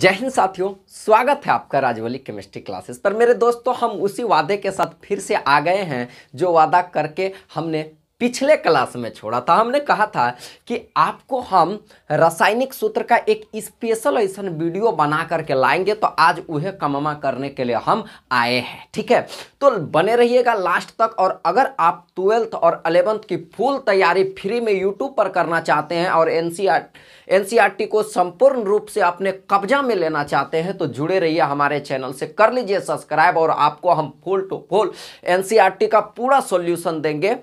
जय हिंद साथियों स्वागत है आपका राजवली केमिस्ट्री क्लासेस पर मेरे दोस्तों हम उसी वादे के साथ फिर से आ गए हैं जो वादा करके हमने पिछले क्लास में छोड़ा था हमने कहा था कि आपको हम रासायनिक सूत्र का एक स्पेशल ऐसा वीडियो बना करके लाएंगे तो आज वह कममा करने के लिए हम आए हैं ठीक है तो बने रहिएगा लास्ट तक और अगर आप ट्वेल्थ और अलेवेंथ की फुल तैयारी फ्री में यूट्यूब पर करना चाहते हैं और एन एनसीईआरटी को संपूर्ण रूप से अपने कब्जा में लेना चाहते हैं तो जुड़े रहिए हमारे चैनल से कर लीजिए सब्सक्राइब और आपको हम फुल टू फुल एनसीईआरटी का पूरा सॉल्यूशन देंगे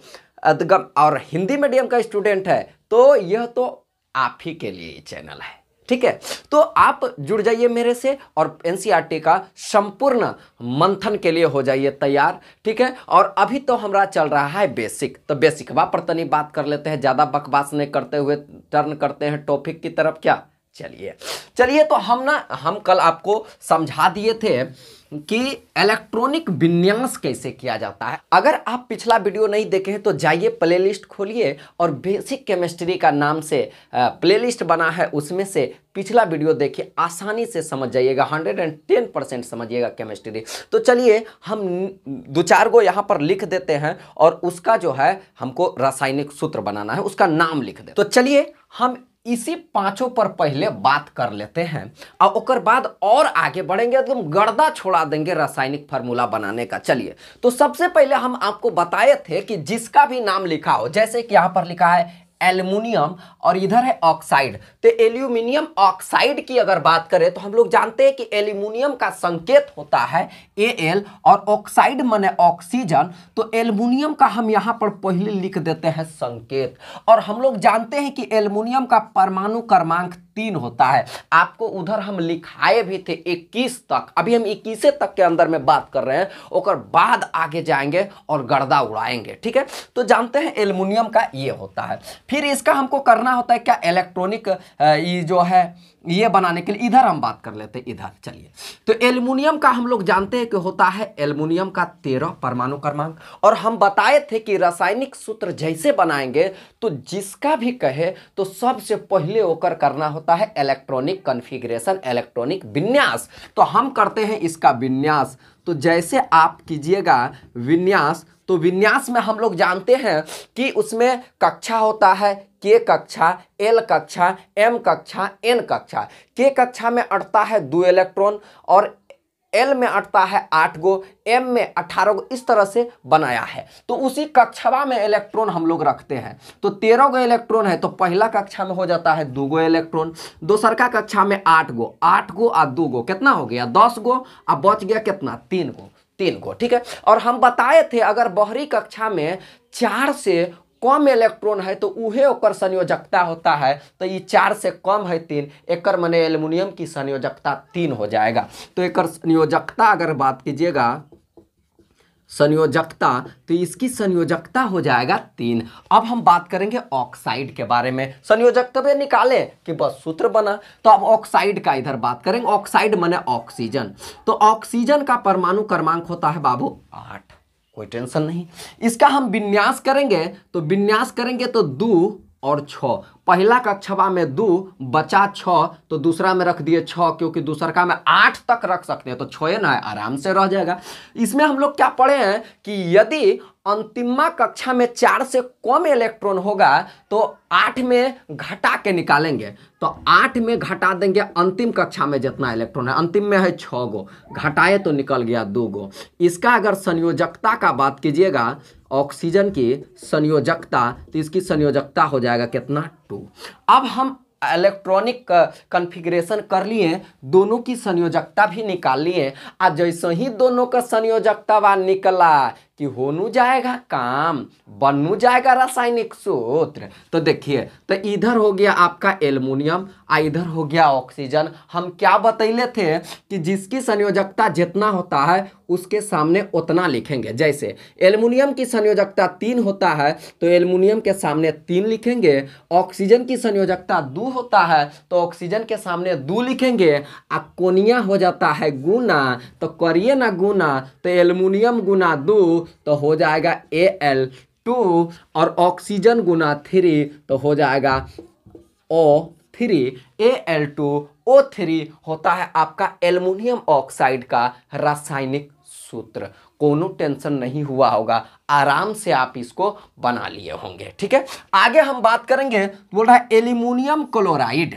अदगम और हिंदी मीडियम का स्टूडेंट है तो यह तो आप ही के लिए ये चैनल है ठीक है तो आप जुड़ जाइए मेरे से और एन e का संपूर्ण मंथन के लिए हो जाइए तैयार ठीक है और अभी तो हमारा चल रहा है बेसिक तो बेसिकवा पर तनी बात कर लेते हैं ज़्यादा बकवास नहीं करते हुए टर्न करते हैं टॉपिक की तरफ क्या चलिए चलिए तो हम ना हम कल आपको समझा दिए थे कि इलेक्ट्रॉनिक विन्यास कैसे किया जाता है अगर आप पिछला वीडियो नहीं देखे हैं तो जाइए प्लेलिस्ट खोलिए और बेसिक केमिस्ट्री का नाम से प्लेलिस्ट बना है उसमें से पिछला वीडियो देखिए आसानी से समझ जाइएगा 110 परसेंट समझिएगा केमिस्ट्री तो चलिए हम दो चार गो यहाँ पर लिख देते हैं और उसका जो है हमको रासायनिक सूत्र बनाना है उसका नाम लिख दे तो चलिए हम इसी पांचों पर पहले बात कर लेते हैं और उकर बाद और आगे बढ़ेंगे एकदम तो गर्दा छोड़ा देंगे रासायनिक फार्मूला बनाने का चलिए तो सबसे पहले हम आपको बताए थे कि जिसका भी नाम लिखा हो जैसे कि यहाँ पर लिखा है एल्यूमिनियम और इधर है ऑक्साइड तो एल्यूमिनियम ऑक्साइड की अगर बात करें तो हम लोग जानते हैं कि एल्यूमिनियम का संकेत होता है ए एल और ऑक्साइड माने ऑक्सीजन तो एल्यूमिनियम का हम यहाँ पर पहले लिख देते हैं संकेत और हम लोग जानते हैं कि एल्यूमिनियम का परमाणु क्रमांक तीन होता है आपको उधर हम लिखाए भी थे 21 तक अभी हम इक्कीस तक के अंदर में बात कर रहे हैं और बाद आगे जाएंगे और गर्दा उड़ाएंगे ठीक है तो जानते हैं एल्युमिनियम का ये होता है फिर इसका हमको करना होता है क्या इलेक्ट्रॉनिक ये जो है ये बनाने के लिए इधर हम बात कर लेते हैं इधर चलिए तो एल्युमिनियम का हम लोग जानते हैं कि होता है एल्युमिनियम का तेरह परमाणु क्रमांक और हम बताए थे कि रासायनिक सूत्र जैसे बनाएंगे तो जिसका भी कहे तो सबसे पहले होकर करना होता है इलेक्ट्रॉनिक कन्फिग्रेशन इलेक्ट्रॉनिक विन्यास तो हम करते हैं इसका विन्यास तो जैसे आप कीजिएगा विन्यास तो विन्यास में हम लोग जानते हैं कि उसमें कक्षा होता है के कक्षा एल कक्षा एम कक्षा एन कक्षा के कक्षा में अटता है दो इलेक्ट्रॉन और एल में अटता है आठ गो एम में अठारह गो इस तरह से बनाया है तो उसी कक्षवा में इलेक्ट्रॉन हम लोग रखते हैं तो तेरह गो इलेक्ट्रॉन है तो पहला कक्षा में हो जाता है दो गो इलेक्ट्रॉन दूसरका कक्षा में आठ गो आठ गो और दो गो कितना हो गया दस गो और बच गया कितना तीन गो तीन गो ठीक है और हम बताए थे अगर बहरी कक्षा में चार से कम इलेक्ट्रॉन है तो उहे ओकर संयोजकता होता है तो ये चार से कम है तीन एकर मैंने एल्युमिनियम की संयोजकता तीन हो जाएगा तो एक संयोजकता अगर बात कीजिएगा संयोजकता तो इसकी संयोजकता हो जाएगा तीन अब हम बात करेंगे ऑक्साइड के बारे में संयोजकता में निकाले कि बस सूत्र बना तो अब ऑक्साइड का इधर बात करेंगे ऑक्साइड मने ऑक्सीजन तो ऑक्सीजन का परमाणु क्रमांक होता है बाबू आठ कोई टेंशन नहीं इसका हम विन्यास करेंगे तो विन्यास करेंगे तो दो और छ पहला कक्षवा में दो बचा छः तो दूसरा में रख दिए छः क्योंकि दूसर का में आठ तक रख सकते हैं तो छः ना है आराम से रह जाएगा इसमें हम लोग क्या पढ़े हैं कि यदि अंतिमा कक्षा में चार से कम इलेक्ट्रॉन होगा तो आठ में घटा के निकालेंगे तो आठ में घटा देंगे अंतिम कक्षा में जितना इलेक्ट्रॉन है अंतिम में है छ गो घटाए तो निकल गया दो गो इसका अगर संयोजकता का बात कीजिएगा ऑक्सीजन की संयोजकता तो इसकी संयोजकता हो जाएगा कितना टू अब हम इलेक्ट्रॉनिक कन्फिग्रेशन uh, कर लिए दोनों की संयोजकता भी निकाल लिए आ जैसे ही दोनों का संयोजकता बा निकला कि होनु जाएगा काम बनू जाएगा रासायनिक सूत्र तो देखिए तो इधर हो गया आपका एल्युमिनियम आ इधर हो गया ऑक्सीजन हम क्या बतैले थे कि जिसकी संयोजकता जितना होता है उसके सामने उतना लिखेंगे जैसे एल्युमिनियम की संयोजकता तीन होता है तो एल्युमिनियम के सामने तीन लिखेंगे ऑक्सीजन की संयोजकता दो होता है तो ऑक्सीजन के सामने दो लिखेंगे आ कोनिया हो जाता है गुना तो करिए ना गुना तो एल्युमिनियम गुना दो तो हो जाएगा ए एल टू और ऑक्सीजन गुना थ्री तो हो जाएगा O three A L two O three होता है आपका एल्युमिनियम ऑक्साइड का रासायनिक सूत्र कोनो टेंशन नहीं हुआ होगा आराम से आप इसको बना लिए होंगे ठीक है आगे हम बात करेंगे बोल रहा है एल्यूमिनियम क्लोराइड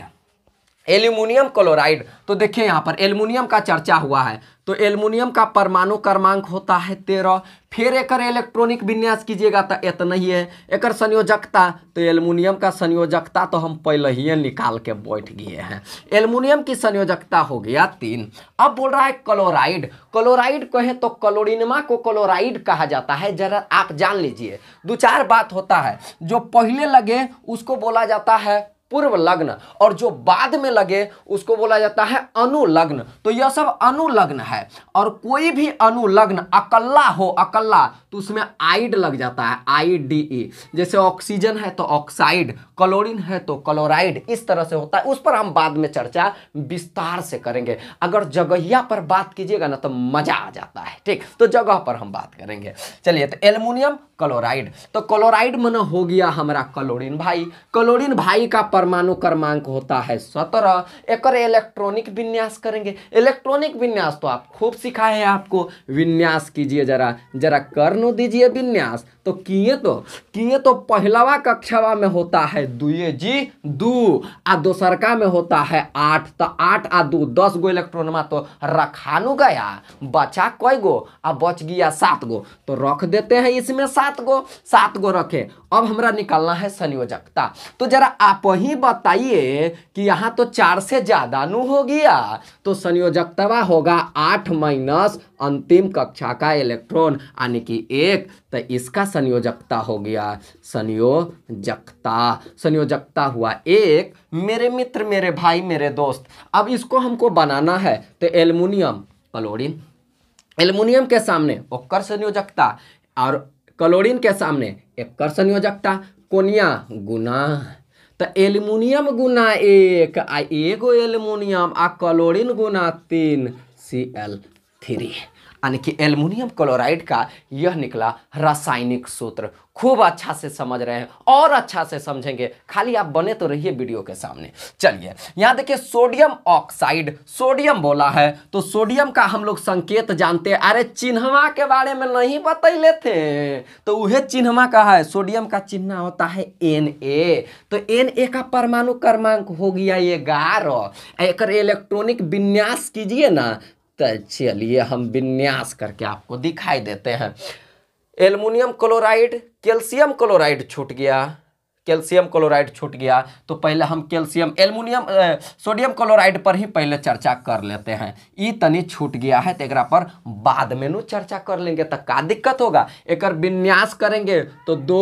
एल्यूमिनियम क्लोराइड तो देखिए यहाँ पर एल्यूमिनियम का चर्चा हुआ है तो एल्यूमिनियम का परमाणु क्रमांक होता है तेरह फिर एक इलेक्ट्रॉनिक विन्यास कीजिएगा तो इतना ही है एक संयोजकता तो एल्यूमिनियम का संयोजकता तो हम पहले ही निकाल के बैठ गए हैं एल्यूमिनियम की संयोजकता हो गया तीन अब बोल रहा है क्लोराइड क्लोराइड कहें तो क्लोरिनमा को क्लोराइड कहा जाता है जरा आप जान लीजिए दो चार बात होता है जो पहले लगे उसको बोला जाता है पूर्व लग्न और जो बाद में लगे उसको बोला जाता है अनुलग्न तो यह सब अनुलग्न है और कोई भी अनुलग्न अकल्ला हो अकल्ला तो उसमें आइड लग जाता है आई डी ई जैसे ऑक्सीजन है तो ऑक्साइड क्लोरीन है तो क्लोराइड इस तरह से होता है उस पर हम बाद में चर्चा विस्तार से करेंगे अगर जगहिया पर बात कीजिएगा ना तो मजा आ जाता है ठीक तो जगह पर हम बात करेंगे चलिए तो एल्यूमिनियम क्लोराइड तो क्लोराइड मन हो गया हमारा क्लोरीन भाई क्लोरीन भाई का परमाणु क्रमांक होता है सत्रह एक इलेक्ट्रॉनिक विन्यास करेंगे इलेक्ट्रॉनिक विन्यास तो आप खूब सिखा है आपको विन्यास कीजिए जरा जरा कर्नो दीजिए विन्यास तो किए तो किए तो पहलावा कक्षावा में होता है दुए जी दू आ दोसरका में होता है आठ तो आठ आ दू दस गो इलेक्ट्रॉन में तो रखानु गया बचा कई गो आ बच गया सात गो तो रख देते हैं इसमें सात गो सात गो रखे अब हमारा निकालना है संयोजकता तो जरा आप ही ही बताइए कि यहाँ तो चार से ज़्यादा नु हो गया तो संयोजकतवा होगा आठ माइनस अंतिम कक्षा का इलेक्ट्रॉन यानी कि एक तो इसका संयोजकता हो गया संयोजकता संयोजकता हुआ एक मेरे मित्र मेरे भाई मेरे दोस्त अब इसको हमको बनाना है तो एल्युमिनियम क्लोरीन एल्युमिनियम के सामने ओकर संयोजकता और क्लोरीन के सामने एक कर संयोजकता कोनिया गुना तो एल्युमिनियम गुना एक आ एगो एल्युमिनियम आ क्लोरीन गुना तीन सी एल थ्री यानी कि एल्युमिनियम क्लोराइड का यह निकला रासायनिक सूत्र खूब अच्छा से समझ रहे हैं और अच्छा से समझेंगे खाली आप बने तो रहिए वीडियो के सामने चलिए यहाँ देखिए सोडियम ऑक्साइड सोडियम बोला है तो सोडियम का हम लोग संकेत जानते हैं अरे चिन्हवा के बारे में नहीं बतैले थे तो वह चिन्हवा का है सोडियम का चिन्ह होता है एन ए तो एन ए का परमाणु क्रमांक हो गया ये ग्यारह एक इलेक्ट्रॉनिक विन्यास कीजिए ना तो चलिए हम विन्यास करके आपको दिखाई देते हैं एल्युमिनियम क्लोराइड कैल्शियम क्लोराइड छूट गया कैल्शियम क्लोराइड छूट गया तो पहले हम कैल्शियम एलमुनियम सोडियम क्लोराइड पर ही पहले चर्चा कर लेते हैं ई तनी छूट गया है तो एक पर बाद में न चर्चा कर लेंगे तो का दिक्कत होगा एक विन्यास करेंगे तो दो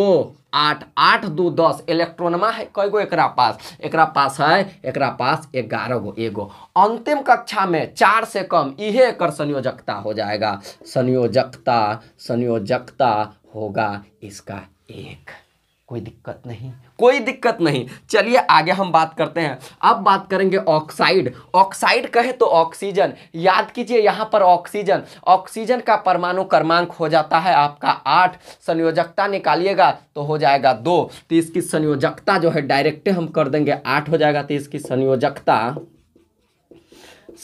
आठ आठ दो दस इलेक्ट्रॉनमा है कई गो एक पास एक पास है एक पास ग्यारह गो एगो अंतिम कक्षा में चार से कम यह एक संयोजकता हो जाएगा संयोजकता संयोजकता होगा इसका एक कोई दिक्कत नहीं कोई दिक्कत नहीं चलिए आगे हम बात करते हैं अब बात करेंगे ऑक्साइड ऑक्साइड कहे तो ऑक्सीजन याद कीजिए यहां पर ऑक्सीजन ऑक्सीजन का परमाणु क्रमांक हो जाता है आपका आठ संयोजकता निकालिएगा तो हो जाएगा दो तो इसकी संयोजकता जो है डायरेक्ट हम कर देंगे आठ हो जाएगा तो इसकी संयोजकता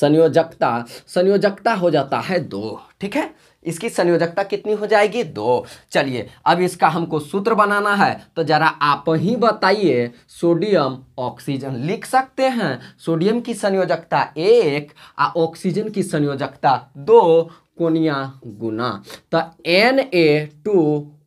संयोजकता संयोजकता हो जाता है दो ठीक है इसकी संयोजकता कितनी हो जाएगी दो चलिए अब इसका हमको सूत्र बनाना है तो जरा आप ही बताइए सोडियम ऑक्सीजन लिख सकते हैं सोडियम की संयोजकता एक आ ऑक्सीजन की संयोजकता दो कोनिया गुना तो N A two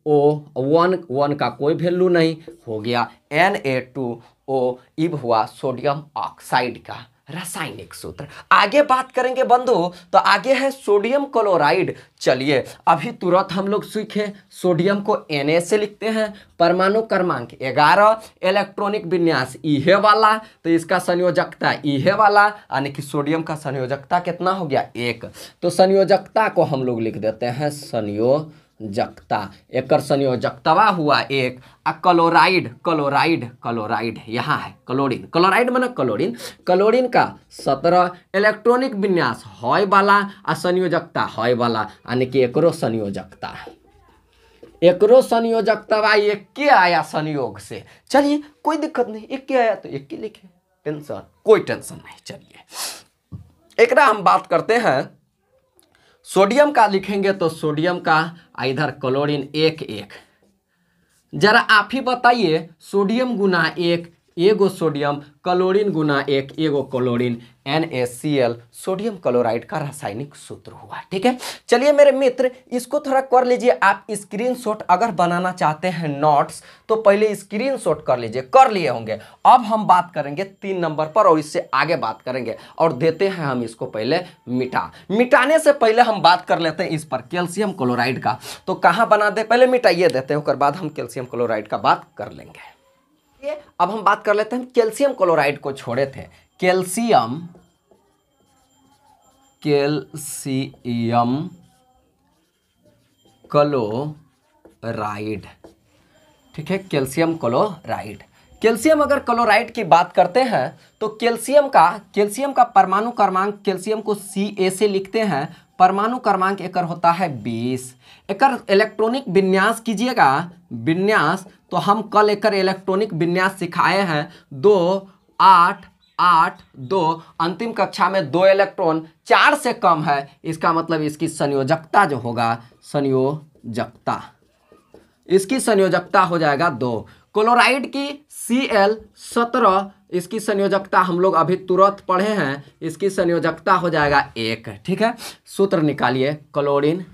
O one one का कोई वैल्यू नहीं हो गया एन ए टू ओ इब हुआ सोडियम ऑक्साइड का रासायनिक सूत्र आगे बात करेंगे बंधु तो आगे है सोडियम क्लोराइड चलिए अभी तुरंत हम लोग सीखे सोडियम को एन से लिखते हैं परमाणु क्रमांक 11 इलेक्ट्रॉनिक विन्यास इहे e वाला तो इसका संयोजकता इहे e वाला यानी कि सोडियम का संयोजकता कितना हो गया एक तो संयोजकता को हम लोग लिख देते हैं संयोग जक्ता एक संयोजकतवा हुआ एक आ क्लोराइड क्लोराइड क्लोराइड यहाँ है क्लोरीन क्लोराइड मना क्लोरीन क्लोरीन का सत्रह इलेक्ट्रॉनिक विन्यास हय वाला आ संयोजकता हय वाला यानी कि एकरो संयोजकता है एकरो संयोजकता एक के आया संयोग से चलिए कोई दिक्कत नहीं एक के आया तो एक के लिखे टेंशन कोई टेंशन नहीं चलिए एक हम बात करते हैं सोडियम का लिखेंगे तो सोडियम का इधर क्लोरीन एक एक जरा आप ही बताइए सोडियम गुना एक एगो सोडियम क्लोरीन गुना एक एगो क्लोरीन एन सोडियम क्लोराइड का रासायनिक सूत्र हुआ ठीक है चलिए मेरे मित्र इसको थोड़ा कर लीजिए आप स्क्रीनशॉट अगर बनाना चाहते हैं नोट्स तो पहले स्क्रीनशॉट कर लीजिए कर लिए होंगे अब हम बात करेंगे तीन नंबर पर और इससे आगे बात करेंगे और देते हैं हम इसको पहले मिटा मिटाने से पहले हम बात कर लेते हैं इस पर कैल्शियम क्लोराइड का तो कहाँ बना दे पहले मिटाइए देते हैं उसके बाद हम कैल्शियम क्लोराइड का बात कर लेंगे अब हम बात कर लेते हैं कैल्शियम क्लोराइड को छोड़े थे कैल्शियम कैल्शियम क्लोराइड ठीक है कैल्शियम क्लोराइड कैल्शियम अगर क्लोराइड की बात करते हैं तो कैल्शियम का कैल्शियम का परमाणु क्रमांक कैल्शियम को सी ए से लिखते हैं परमाणु क्रमांक एकर होता है बीस एक इलेक्ट्रॉनिक विन्यास कीजिएगा विन्यास तो हम कल एक इलेक्ट्रॉनिक विन्यास सिखाए हैं दो आठ आठ दो अंतिम कक्षा में दो इलेक्ट्रॉन चार से कम है इसका मतलब इसकी संयोजकता जो होगा संयोजकता इसकी संयोजकता हो जाएगा दो क्लोराइड की सी एल सत्रह इसकी संयोजकता हम लोग अभी तुरंत पढ़े हैं इसकी संयोजकता हो जाएगा एक ठीक है सूत्र निकालिए क्लोरीन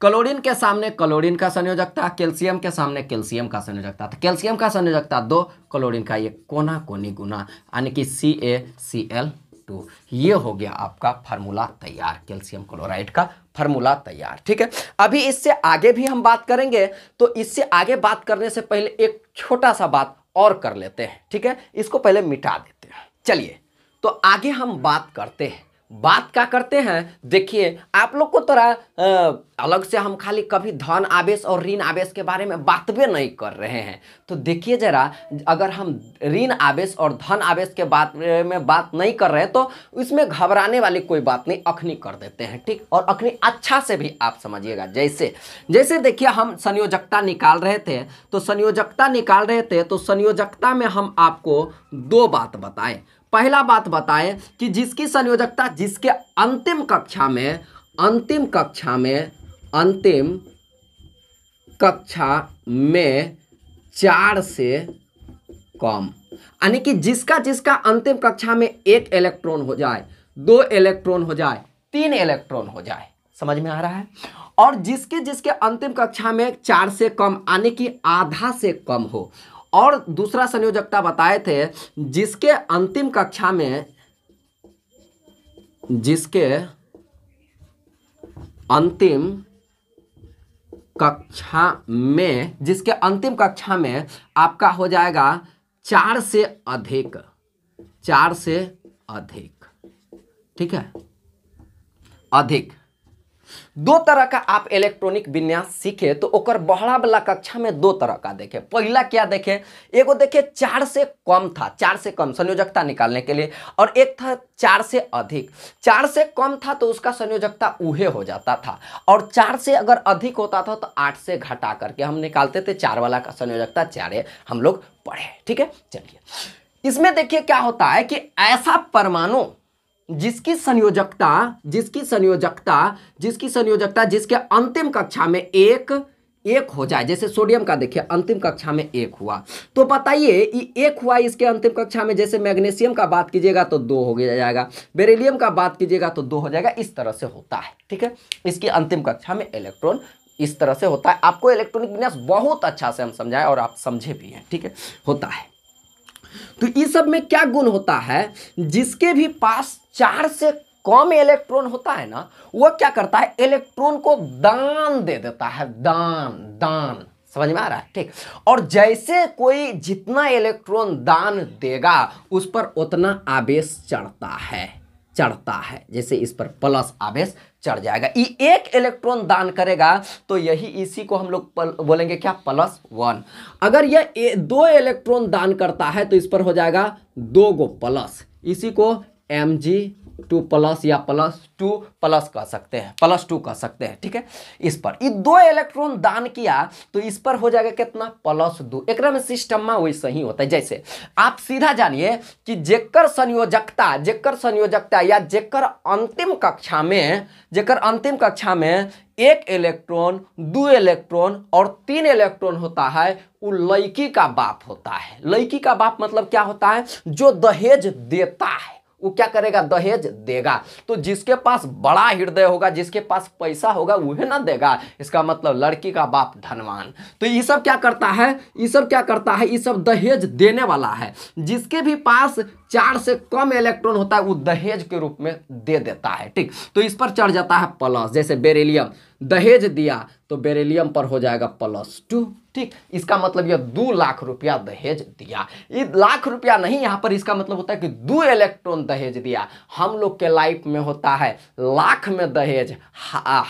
क्लोरीन के सामने क्लोरीन का संयोजकता कैल्शियम के सामने कैल्शियम का संयोजकता तो कैल्शियम का संयोजकता दो क्लोरीन का ये कोना कोनी गुना यानी कि सी ए सी एल टू ये हो गया आपका फार्मूला तैयार कैल्शियम क्लोराइड का फार्मूला तैयार ठीक है अभी इससे आगे भी हम बात करेंगे तो इससे आगे बात करने से पहले एक छोटा सा बात और कर लेते हैं ठीक है इसको पहले मिटा देते हैं चलिए तो आगे हम बात करते हैं बात क्या करते हैं देखिए आप लोग को तरह अलग से हम खाली कभी धन आवेश और ऋण आवेश के बारे में बात भी नहीं कर रहे हैं तो देखिए जरा अगर हम ऋण आवेश और धन आवेश के बात में बात नहीं कर रहे तो इसमें घबराने वाली कोई बात नहीं अखनी कर देते हैं ठीक और अखनी अच्छा से भी आप समझिएगा जैसे जैसे देखिए हम संयोजकता निकाल रहे थे तो संयोजकता निकाल रहे थे तो संयोजकता में हम आपको दो बात बताएं पहला बात बताएं कि जिसकी संयोजकता जिसके अंतिम कक्षा में अंतिम कक्षा में अंतिम कक्षा में चार से कम यानी कि जिसका जिसका अंतिम कक्षा में एक इलेक्ट्रॉन हो जाए दो इलेक्ट्रॉन हो जाए तीन इलेक्ट्रॉन हो जाए समझ में आ रहा है और जिसके जिसके अंतिम कक्षा में चार से कम यानी कि आधा से कम हो और दूसरा संयोजकता बताए थे जिसके अंतिम कक्षा में जिसके अंतिम कक्षा में जिसके अंतिम कक्षा में आपका हो जाएगा चार से अधिक चार से अधिक ठीक है अधिक दो तरह का आप इलेक्ट्रॉनिक विन्यास सीखे तो ओकर बहड़ा वाला कक्षा में दो तरह का देखे पहला क्या देखे एगो देखे चार से कम था चार से कम संयोजकता निकालने के लिए और एक था चार से अधिक चार से कम था तो उसका संयोजकता उहे हो जाता था और चार से अगर अधिक होता था तो आठ से घटा करके हम निकालते थे चार वाला का संयोजकता चारे हम लोग पढ़े ठीक है चलिए इसमें देखिए क्या होता है कि ऐसा परमाणु जिसकी संयोजकता जिसकी संयोजकता जिसकी संयोजकता जिसके अंतिम कक्षा में एक एक हो जाए जैसे सोडियम का देखिए अंतिम कक्षा में एक हुआ तो बताइए एक हुआ इसके अंतिम कक्षा में जैसे मैग्नीशियम का बात कीजिएगा तो दो हो जाएगा बेरिलियम का बात कीजिएगा तो दो हो जाएगा इस तरह से होता है ठीक है इसकी अंतिम कक्षा में इलेक्ट्रॉन इस तरह से होता है आपको इलेक्ट्रॉनिक विन्यास बहुत अच्छा से हम समझाए और आप समझे भी हैं ठीक है होता है तो इस सब में क्या गुण होता है जिसके भी पास चार से कम इलेक्ट्रॉन होता है ना वो क्या करता है इलेक्ट्रॉन को दान दे देता है दान दान समझ में आ रहा है ठीक और जैसे कोई जितना इलेक्ट्रॉन दान देगा उस पर उतना आवेश चढ़ता है चढ़ता है जैसे इस पर प्लस आवेश चढ़ जाएगा ये एक इलेक्ट्रॉन दान करेगा तो यही इसी को हम लोग बोलेंगे क्या प्लस वन अगर यह दो इलेक्ट्रॉन दान करता है तो इस पर हो जाएगा दो गो प्लस इसी को एम जी टू प्लस या प्लस टू प्लस कह सकते हैं प्लस टू कह सकते हैं ठीक है इस पर ये दो इलेक्ट्रॉन दान किया तो इस पर हो जाएगा कितना प्लस दो एक में सिस्टम में वैसे ही होता है जैसे आप सीधा जानिए कि जेकर संयोजकता जेकर संयोजकता या जेकर अंतिम कक्षा में जेकर अंतिम कक्षा में एक इलेक्ट्रॉन दो इलेक्ट्रॉन और तीन इलेक्ट्रॉन होता है वो लड़की का बाप होता है लड़की का बाप मतलब क्या होता है जो दहेज देता है वो क्या करेगा दहेज देगा तो जिसके पास बड़ा हृदय होगा जिसके पास पैसा होगा वह ना देगा इसका मतलब लड़की का बाप धनवान तो ये सब क्या करता है ये सब क्या करता है ये सब दहेज देने वाला है जिसके भी पास चार से कम इलेक्ट्रॉन होता है वो दहेज के रूप में दे देता है ठीक तो इस पर चढ़ जाता है प्लस जैसे बेरेलियम दहेज दिया तो बेरेलियम पर हो जाएगा प्लस टू ठीक इसका मतलब यह दो लाख रुपया दहेज दिया लाख रुपया नहीं यहाँ पर इसका मतलब होता है कि दो इलेक्ट्रॉन दहेज दिया हम लोग के लाइफ में होता है लाख में दहेज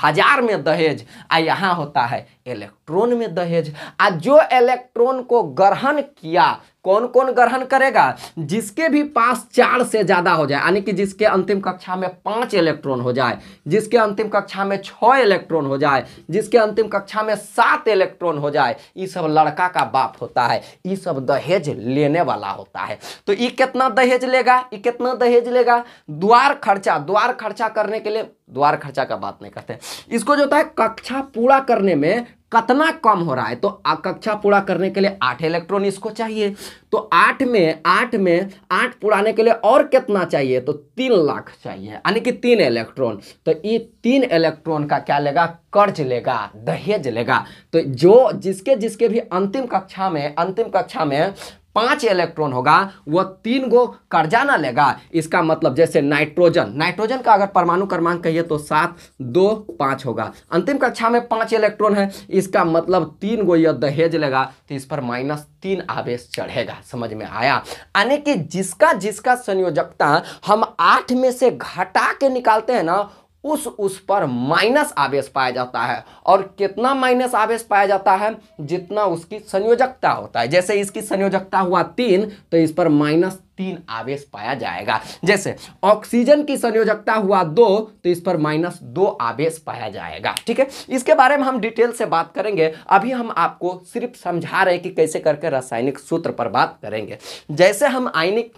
हजार में दहेज आ यहाँ होता है इलेक्ट्रॉन में दहेज आ जो इलेक्ट्रॉन को ग्रहण किया कौन कौन ग्रहण करेगा जिसके भी पास चार से ज़्यादा हो जाए यानी कि जिसके अंतिम कक्षा में पाँच इलेक्ट्रॉन हो जाए जिसके अंतिम कक्षा में छः इलेक्ट्रॉन हो जाए जिसके अंतिम कक्षा में सात इलेक्ट्रॉन हो जाए ये सब लड़का का बाप होता है ये सब दहेज लेने वाला होता है तो ये कितना दहेज लेगा ये कितना दहेज लेगा द्वार खर्चा द्वार खर्चा करने के लिए द्वार खर्चा का बात नहीं करते इसको जो होता है कक्षा पूरा करने में कितना कम हो रहा है तो कक्षा पूरा करने के लिए आठ इलेक्ट्रॉन इसको चाहिए तो आठ में आठ में आठ पुराने के लिए और कितना चाहिए तो तीन लाख चाहिए यानी कि तीन इलेक्ट्रॉन तो ये तीन इलेक्ट्रॉन का क्या लेगा कर्ज लेगा दहेज लेगा तो जो जिसके जिसके भी अंतिम कक्षा में अंतिम कक्षा में पांच इलेक्ट्रॉन होगा वह तीन गो कर्जा ना लेगा इसका मतलब जैसे नाइट्रोजन नाइट्रोजन का अगर परमाणु क्रमांक कहिए तो सात दो पांच होगा अंतिम कक्षा में पांच इलेक्ट्रॉन है इसका मतलब तीन गो यह दहेज लेगा तो इस पर माइनस तीन आवेश चढ़ेगा समझ में आया यानी कि जिसका जिसका संयोजकता हम आठ में से घटा के निकालते हैं ना उस उस पर माइनस आवेश पाया जाता है और कितना माइनस आवेश पाया जाता है जितना उसकी संयोजकता होता है जैसे इसकी संयोजकता हुआ तीन तो इस पर माइनस तीन आवेश पाया जाएगा जैसे ऑक्सीजन की संयोजकता हुआ दो तो इस पर माइनस दो आवेश पाया जाएगा ठीक है इसके बारे में हम डिटेल से बात करेंगे अभी हम आपको सिर्फ समझा रहे हैं कि कैसे करके रासायनिक सूत्र पर बात करेंगे जैसे हम आयनिक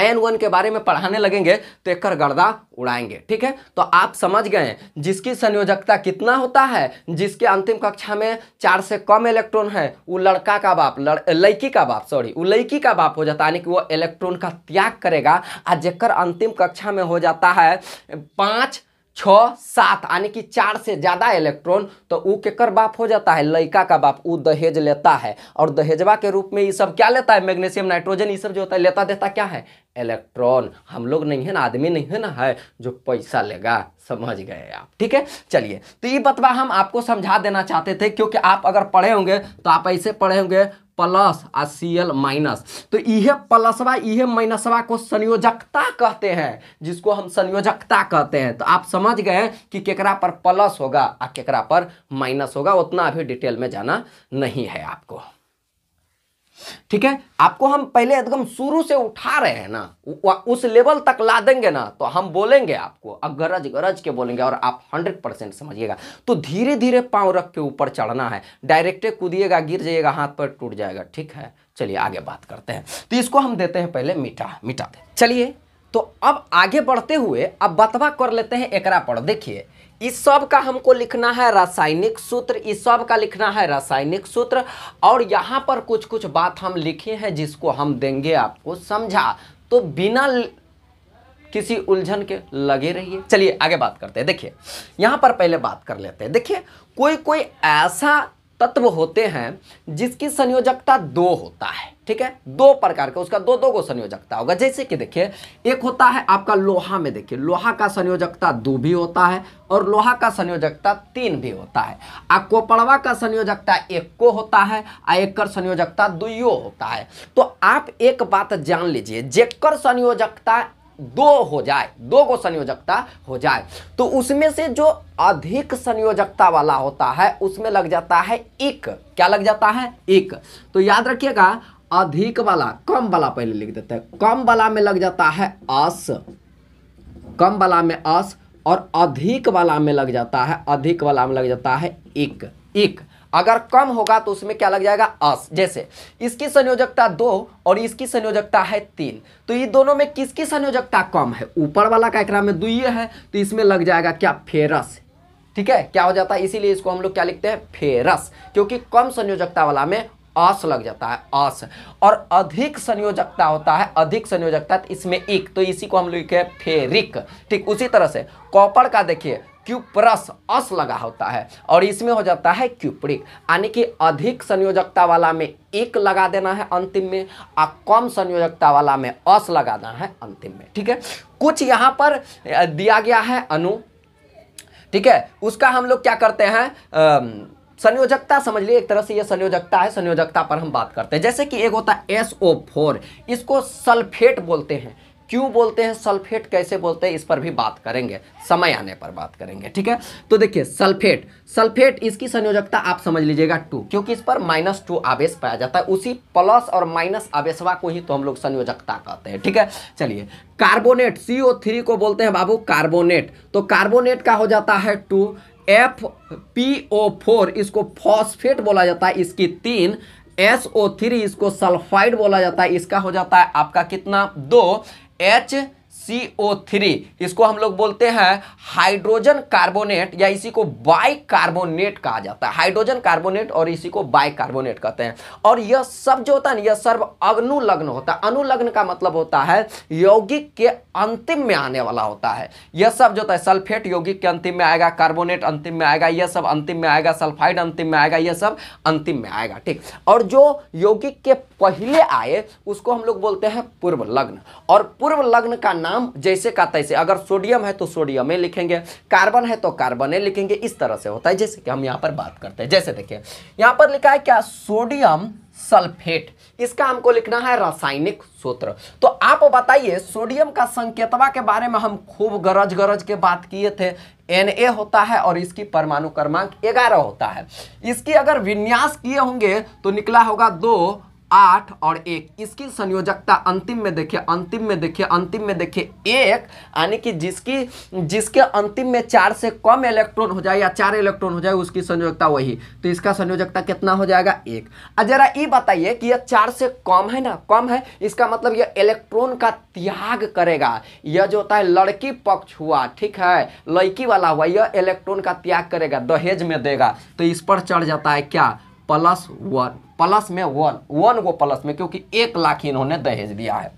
एन वन के बारे में पढ़ाने लगेंगे तो एक गर्दा उड़ाएंगे ठीक है तो आप समझ गए जिसकी संयोजकता कितना होता है जिसके अंतिम कक्षा में चार से कम इलेक्ट्रॉन है वो लड़का का बाप लड़की का बाप सॉरी वो लड़की का बाप हो जाता है यानी कि वो इलेक्ट्रॉन का त्याग करेगा और जेकर अंतिम कक्षा में हो जाता है पाँच छः सात यानी कि चार से ज़्यादा इलेक्ट्रॉन तो वो केकर बाप हो जाता है लड़का का बाप वो दहेज लेता है और दहेजवा के रूप में ये सब क्या लेता है मैग्नीशियम नाइट्रोजन ये सब जो होता है लेता देता क्या है इलेक्ट्रॉन हम लोग नहीं है ना आदमी नहीं है ना है जो पैसा लेगा समझ गए आप ठीक है चलिए तो ये बतवा हम आपको समझा देना चाहते थे क्योंकि आप अगर पढ़े होंगे तो आप ऐसे पढ़े होंगे प्लस आ सी एल माइनस तो यह प्लसवा यह माइनसवा को संयोजकता कहते हैं जिसको हम संयोजकता कहते हैं तो आप समझ गए कि केकरा पर प्लस होगा आ केकरा पर माइनस होगा उतना अभी डिटेल में जाना नहीं है आपको ठीक है आपको हम पहले एकदम शुरू से उठा रहे हैं ना उस लेवल तक ला देंगे ना तो हम बोलेंगे आपको अब गरज गरज के बोलेंगे और आप हंड्रेड परसेंट समझिएगा तो धीरे धीरे पांव रख के ऊपर चढ़ना है डायरेक्टे कूदिएगा गिर जाइएगा हाथ पर टूट जाएगा ठीक है चलिए आगे बात करते हैं तो इसको हम देते हैं पहले मिटा मिटा दे चलिए तो अब आगे बढ़ते हुए अब बतवा कर लेते हैं एकरा पर देखिए इस सब का हमको लिखना है रासायनिक सूत्र इस सब का लिखना है रासायनिक सूत्र और यहाँ पर कुछ कुछ बात हम लिखे हैं जिसको हम देंगे आपको समझा तो बिना किसी उलझन के लगे रहिए चलिए आगे बात करते हैं देखिए यहाँ पर पहले बात कर लेते हैं देखिए कोई कोई ऐसा तत्व होते हैं जिसकी संयोजकता दो होता है ठीक है दो प्रकार का उसका दो दो को संयोजकता होगा जैसे कि देखिए एक होता है आपका लोहा में देखिए लोहा का संयोजकता दो भी होता है और लोहा का संयोजकता तीन भी होता है आ कोपड़वा का संयोजकता एक को होता है आ एक कर संयोजकता दुयो होता है तो आप एक बात जान लीजिए जेकर संयोजकता दो हो जाए दो को संयोजकता हो जाए तो उसमें से जो अधिक संयोजकता वाला होता है उसमें लग जाता है एक क्या लग जाता है एक तो याद रखिएगा अधिक वाला कम वाला पहले लिख देते हैं कम वाला में लग जाता है अस कम वाला में अस और अधिक वाला में लग जाता है अधिक वाला में लग जाता है एक एक अगर कम होगा तो उसमें क्या लग जाएगा अस जैसे इसकी संयोजकता दो और इसकी संयोजकता है तीन तो ये दोनों में किसकी संयोजकता कम है ऊपर वाला का एक में दुई है तो इसमें लग जाएगा क्या फेरस ठीक है क्या हो जाता है इसीलिए इसको हम लोग क्या लिखते हैं फेरस क्योंकि कम संयोजकता वाला में आस लग जाता है आस और अधिक संयोजकता होता है अधिक संयोजकता तो इसमें एक तो इसी को हम लोग लिखे फेरिक ठीक उसी तरह से कॉपर का देखिए क्यूपरस अस लगा होता है और इसमें हो जाता है क्यूप्रिक यानी कि अधिक संयोजकता वाला में एक लगा देना है अंतिम में और कम संयोजकता वाला में अस लगा देना है अंतिम में ठीक है कुछ यहाँ पर दिया गया है अनु ठीक है उसका हम लोग क्या करते हैं संयोजकता समझ लिए एक तरह से ये संयोजकता है संयोजकता पर हम बात करते हैं जैसे कि एक होता है एस इसको सल्फेट बोलते हैं क्यों बोलते हैं सल्फेट कैसे बोलते हैं इस पर भी बात करेंगे समय आने पर बात करेंगे ठीक है तो देखिए सल्फेट सल्फेट इसकी संयोजकता आप समझ लीजिएगा टू क्योंकि इस पर माइनस टू आवेश पाया जाता है उसी प्लस और माइनस आवेशवा को ही तो हम लोग संयोजकता कहते हैं ठीक है चलिए कार्बोनेट सीओ थ्री को बोलते हैं बाबू कार्बोनेट तो कार्बोनेट का हो जाता है two F P O four इसको फॉस्फेट बोला जाता है इसकी तीन एस ओ थ्री इसको सल्फाइड बोला जाता है इसका हो जाता है आपका कितना दो et CO3 इसको हम लोग बोलते हैं हाइड्रोजन कार्बोनेट या इसी को बाई कार्बोनेट कहा जाता है हाइड्रोजन कार्बोनेट और इसी को बाई कार्बोनेट कहते हैं और यह सब जो होता है ना यह सर्व अग्नुलग्न होता है अनुलग्न का मतलब होता है यौगिक के अंतिम में आने वाला होता है यह सब जो होता है सल्फेट यौगिक के अंतिम में आएगा कार्बोनेट अंतिम में आएगा यह सब अंतिम में आएगा सल्फाइड अंतिम में आएगा यह सब अंतिम में आएगा ठीक और जो यौगिक के पहले आए उसको हम लोग बोलते हैं पूर्व लग्न और पूर्व लग्न का नाम नाम जैसे का तैसे अगर सोडियम है तो सोडियम ए लिखेंगे कार्बन है तो कार्बन ए लिखेंगे इस तरह से होता है जैसे कि हम यहाँ पर बात करते हैं जैसे देखिए यहाँ पर लिखा है क्या सोडियम सल्फेट इसका हमको लिखना है रासायनिक सूत्र तो आप बताइए सोडियम का संकेतवा के बारे में हम खूब गरज गरज के बात किए थे Na होता है और इसकी परमाणु क्रमांक 11 होता है इसकी अगर विन्यास किए होंगे तो निकला होगा दो आठ और एक इसकी संयोजकता अंतिम में देखिए अंतिम में देखिए अंतिम में देखिए एक यानी कि जिसकी जिसके अंतिम में चार से कम इलेक्ट्रॉन हो जाए या चार इलेक्ट्रॉन हो जाए उसकी संयोजकता वही तो इसका संयोजकता कितना हो जाएगा एक जरा ये बताइए कि यह चार से कम है ना कम है इसका मतलब यह इलेक्ट्रॉन का त्याग करेगा यह जो होता है लड़की पक्ष हुआ ठीक है लड़की वाला हुआ यह इलेक्ट्रॉन का त्याग करेगा दहेज में देगा तो इस पर चढ़ जाता है क्या प्लस वन प्लस में वन वन को प्लस में क्योंकि एक लाख इन्होंने दहेज दिया है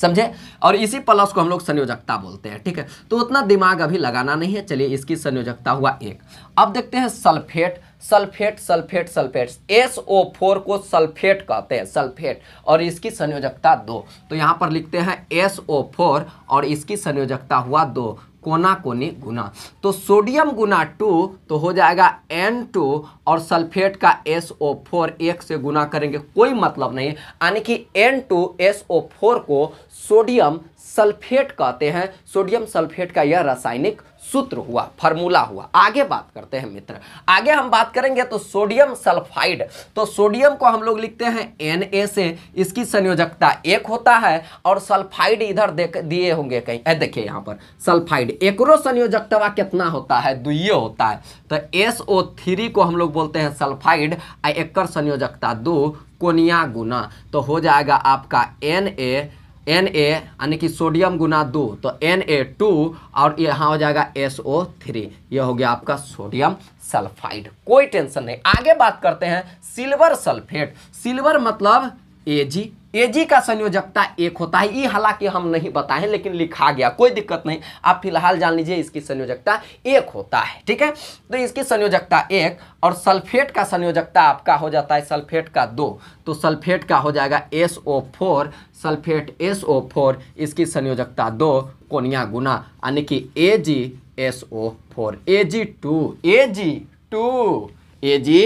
समझे और इसी प्लस को हम लोग संयोजकता बोलते हैं ठीक है तो उतना दिमाग अभी लगाना नहीं है चलिए इसकी संयोजकता हुआ एक अब देखते हैं sulphate sulphate sulphate sulphate S O four को सल्फेट कहते हैं सल्फेट और इसकी संयोजकता दो तो यहाँ पर लिखते हैं एस ओ फोर और इसकी संयोजकता हुआ दो कोना कोने गुना तो सोडियम गुना टू तो हो जाएगा एन टू और सल्फेट का एस ओ फोर एक से गुना करेंगे कोई मतलब नहीं यानी कि N two S O four को सोडियम सल्फेट कहते हैं सोडियम सल्फेट का यह रासायनिक सूत्र हुआ फार्मूला हुआ आगे बात करते हैं मित्र आगे हम बात करेंगे तो सोडियम सल्फाइड तो सोडियम को हम लोग लिखते हैं एन ए से इसकी संयोजकता एक होता है और सल्फाइड इधर देख दिए होंगे कहीं देखिए यहाँ पर सल्फाइड एकरो संयोजकता कितना होता है दुइये होता है तो एस ओ थ्री को हम लोग बोलते हैं सल्फाइड आ एकर संयोजकता दो कोनिया गुना तो हो जाएगा आपका एन ए एन ए यानी कि सोडियम गुना दो तो एन ए टू और यहाँ हो जाएगा एस ओ थ्री यह हो गया आपका सोडियम सल्फाइड कोई टेंशन नहीं आगे बात करते हैं सिल्वर सल्फेट सिल्वर मतलब एजी एजी का संयोजकता एक होता है ये हालांकि हम नहीं बताए लेकिन लिखा गया कोई दिक्कत नहीं आप फिलहाल जान लीजिए इसकी संयोजकता एक होता है ठीक है तो इसकी संयोजकता एक और सल्फेट का संयोजकता आपका हो जाता है सल्फेट का दो तो सल्फेट का हो जाएगा S O four sulphate S O four इसकी संयोजकता दो कोनिया गुना यानी कि A G S O four A G two A G two A G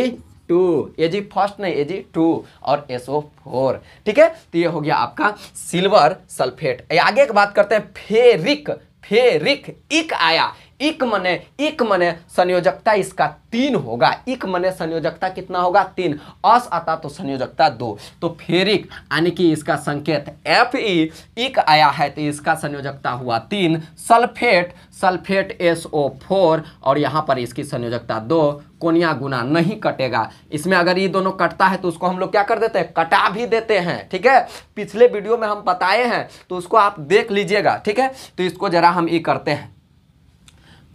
two A G first नहीं ए जी टू और एस ओ फोर ठीक है तो ये हो गया आपका सिल्वर सल्फेट आगे एक बात करते हैं फेरिक फेरिक इक आया इक मने इक मने संयोजकता इसका तीन होगा इक मने संयोजकता कितना होगा तीन अस आता तो संयोजकता दो तो फेरिक यानी कि इसका संकेत एफ ई e, इक आया है तो इसका संयोजकता हुआ तीन sulphate sulphate S O four और यहां पर इसकी संयोजकता दो कोनिया गुना नहीं कटेगा इसमें अगर ये दोनों कटता है तो उसको हम लोग क्या कर देते हैं कटा भी देते हैं ठीक है पिछले वीडियो में हम बताए हैं तो उसको आप देख लीजिएगा ठीक है तो इसको जरा हम ये करते हैं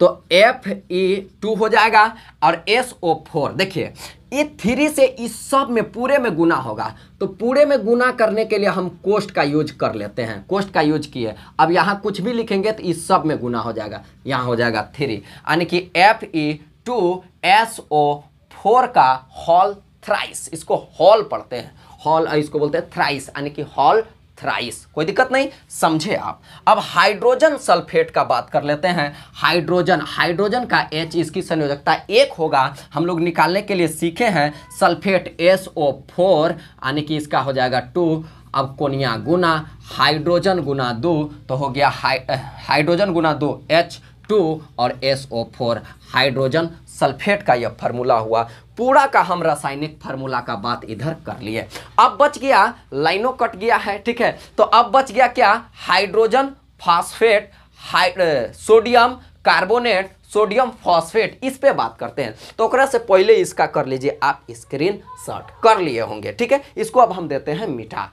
तो एफ ई टू हो जाएगा और एस ओ फोर देखिए ये थ्री से इस सब में पूरे में गुना होगा तो पूरे में गुना करने के लिए हम कोष्ट का यूज कर लेते हैं कोष्ट का यूज किए अब यहाँ कुछ भी लिखेंगे तो इस सब में गुना हो जाएगा यहाँ हो जाएगा थ्री यानी कि F E e two S O four का हॉल थ्राइस इसको हॉल पढ़ते हैं हॉल इसको बोलते हैं थ्राइस यानी कि हॉल थ्राइस कोई दिक्कत नहीं समझे आप अब हाइड्रोजन सल्फेट का बात कर लेते हैं हाइड्रोजन हाइड्रोजन का एच इसकी संयोजकता एक होगा हम लोग निकालने के लिए सीखे हैं सल्फेट एस ओ फोर यानी कि इसका हो जाएगा टू अब कोनिया गुना हाइड्रोजन गुना दो तो हो गया हाइड्रोजन गुना दो एच टू और S O four hydrogen sulphate का यह फार्मूला हुआ पूरा का हम रासायनिक फार्मूला का बात इधर कर लिए अब बच गया लाइनों कट गया है ठीक है तो अब बच गया क्या hydrogen phosphate sodium carbonate sodium phosphate इस पे बात करते हैं तो से पहले इसका कर लीजिए आप स्क्रीन शॉट कर लिए होंगे ठीक है इसको अब हम देते हैं मीठा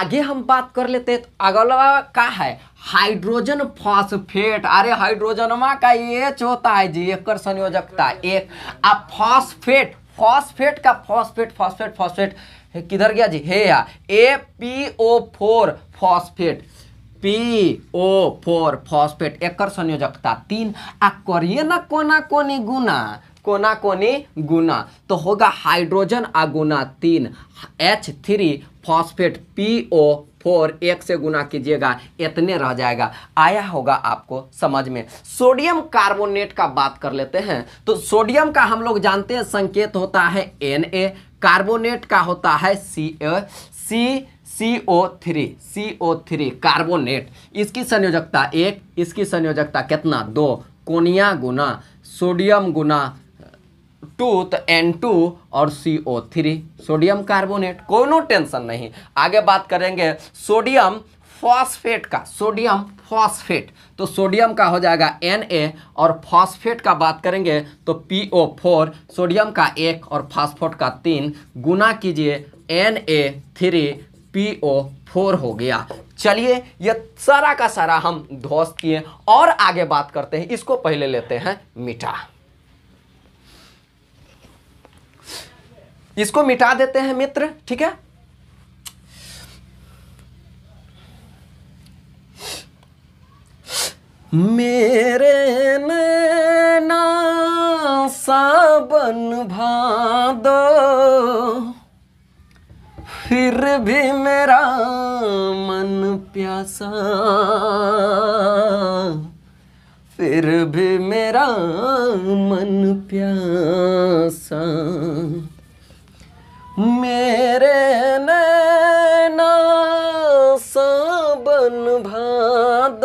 आगे हम बात कर लेते हैं तो अगला का है हाइड्रोजन फॉस्फेट अरे हाइड्रोजनमा का एच होता है जी एक संयोजकता एक आ फॉस्फेट फॉस्फेट का फॉस्फेट फॉस्फेट फॉस्फेट किधर गया जी हे या A P O four phosphate P O four phosphate एक संयोजकता तीन आ करिए ना कोना कोनी गुना कोना कोनी गुना तो होगा हाइड्रोजन आ गुना तीन H three phosphate P O four एक से गुना कीजिएगा इतने रह जाएगा आया होगा आपको समझ में सोडियम कार्बोनेट का बात कर लेते हैं तो सोडियम का हम लोग जानते हैं संकेत होता है एन ए कार्बोनेट का होता है C A C C O three C O three carbonate इसकी संयोजकता एक इसकी संयोजकता कितना दो कोनिया गुना सोडियम गुना टू तो एन टू और C O three sodium carbonate कोनो टेंशन नहीं आगे बात करेंगे सोडियम फॉस्फेट का सोडियम फॉस्फेट तो सोडियम का हो जाएगा एन ए और फॉस्फेट का बात करेंगे तो पी ओ फोर सोडियम का एक और फॉस्फोट का तीन गुना कीजिए N A three P O four हो गया चलिए ये सारा का सारा हम ध्वस्त किए और आगे बात करते हैं इसको पहले लेते हैं मीठा इसको मिटा देते हैं मित्र ठीक है मेरे नैना सावन भादो फिर भी मेरा मन प्यासा फिर भी मेरा मन प्यासा मेरे नैना भाद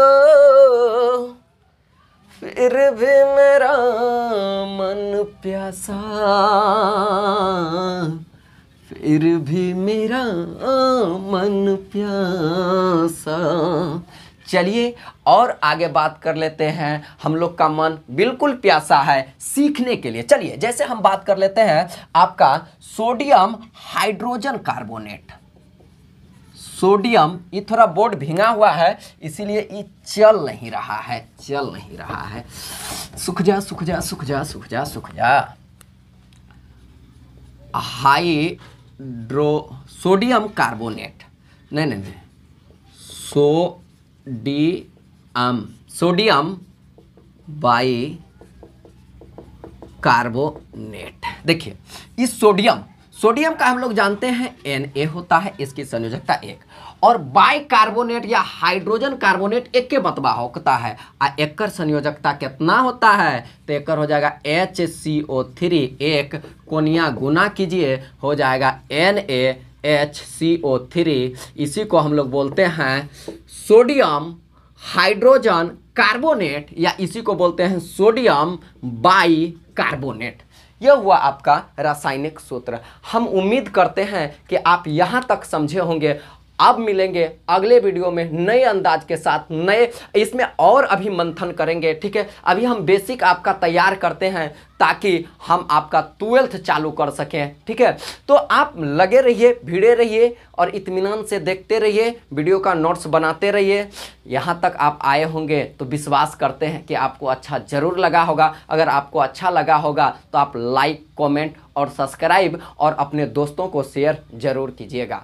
फिर भी मेरा मन प्यासा फिर भी मेरा मन प्यासा चलिए और आगे बात कर लेते हैं हम लोग का मन बिल्कुल प्यासा है सीखने के लिए चलिए जैसे हम बात कर लेते हैं आपका सोडियम हाइड्रोजन कार्बोनेट सोडियम ये थोड़ा बोर्ड भींगा हुआ है इसीलिए ये चल नहीं रहा है चल नहीं रहा है सुख जा सुख जा सुख जा सुख जा सुख जा हाइड्रो सोडियम कार्बोनेट नहीं नहीं नहीं sodium sodium bicarbonate देखिए इस सोडियम सोडियम का हम लोग जानते हैं एन ए होता है इसकी संयोजकता एक और बाई कार्बोनेट या हाइड्रोजन कार्बोनेट एक के बतबा होता है आ एक संयोजकता कितना होता है तो एक हो जाएगा एच सी ओ थ्री एक कोनिया गुना कीजिए हो जाएगा N A H C O three इसी को हम लोग बोलते हैं सोडियम हाइड्रोजन कार्बोनेट या इसी को बोलते हैं सोडियम बाई कार्बोनेट यह हुआ आपका रासायनिक सूत्र हम उम्मीद करते हैं कि आप यहाँ तक समझे होंगे अब मिलेंगे अगले वीडियो में नए अंदाज के साथ नए इसमें और अभी मंथन करेंगे ठीक है अभी हम बेसिक आपका तैयार करते हैं ताकि हम आपका ट्वेल्थ चालू कर सकें ठीक है तो आप लगे रहिए भिड़े रहिए और इतमान से देखते रहिए वीडियो का नोट्स बनाते रहिए यहाँ तक आप आए होंगे तो विश्वास करते हैं कि आपको अच्छा ज़रूर लगा होगा अगर आपको अच्छा लगा होगा तो आप लाइक कमेंट और सब्सक्राइब और अपने दोस्तों को शेयर ज़रूर कीजिएगा